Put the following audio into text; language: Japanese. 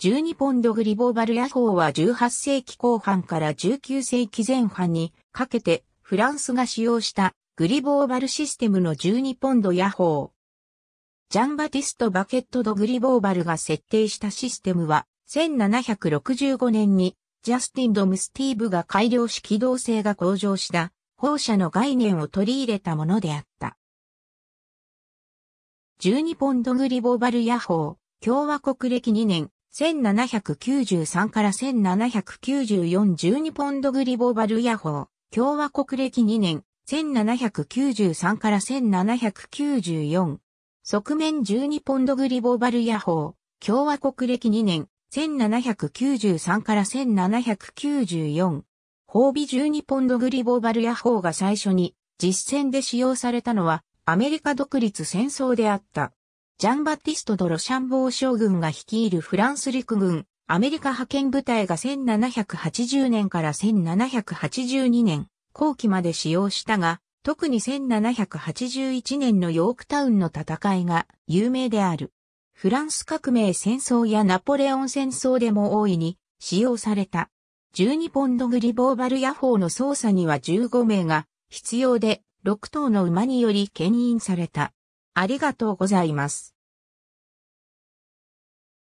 12ポンドグリボーバルヤ法は18世紀後半から19世紀前半にかけてフランスが使用したグリボーバルシステムの12ポンドヤ法。ジャンバティスト・バケット・ド・グリボーバルが設定したシステムは1765年にジャスティン・ドムスティーブが改良し機動性が向上した放射の概念を取り入れたものであった。12ポンドグリボーバルヤ法、共和国歴2年1793から1794 12ポンドグリボーバルヤホー、共和国歴2年、1793から1794。側面12ポンドグリボーバルヤホー、共和国歴2年、1793から1794。褒美12ポンドグリボーバルヤホーが最初に実戦で使用されたのはアメリカ独立戦争であった。ジャンバティスト・ド・ロシャンボー将軍が率いるフランス陸軍、アメリカ派遣部隊が1780年から1782年後期まで使用したが、特に1781年のヨークタウンの戦いが有名である。フランス革命戦争やナポレオン戦争でも大いに使用された。12ポンドグリボーバルヤ砲の操作には15名が必要で6頭の馬により牽引された。ありがとうございます。